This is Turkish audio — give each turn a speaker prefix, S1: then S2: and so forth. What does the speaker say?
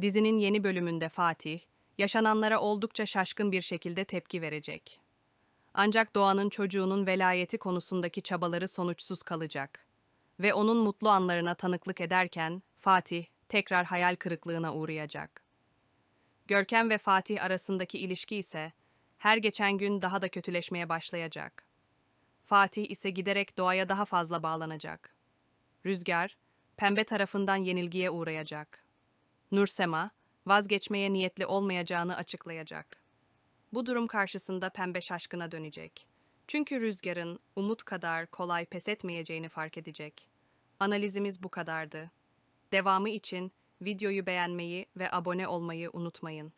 S1: Dizinin yeni bölümünde Fatih, yaşananlara oldukça şaşkın bir şekilde tepki verecek. Ancak Doğan'ın çocuğunun velayeti konusundaki çabaları sonuçsuz kalacak. Ve onun mutlu anlarına tanıklık ederken Fatih tekrar hayal kırıklığına uğrayacak. Görkem ve Fatih arasındaki ilişki ise her geçen gün daha da kötüleşmeye başlayacak. Fatih ise giderek doğaya daha fazla bağlanacak. Rüzgar, pembe tarafından yenilgiye uğrayacak.'' Nursema, vazgeçmeye niyetli olmayacağını açıklayacak. Bu durum karşısında pembe şaşkına dönecek. Çünkü rüzgarın umut kadar kolay pes etmeyeceğini fark edecek. Analizimiz bu kadardı. Devamı için videoyu beğenmeyi ve abone olmayı unutmayın.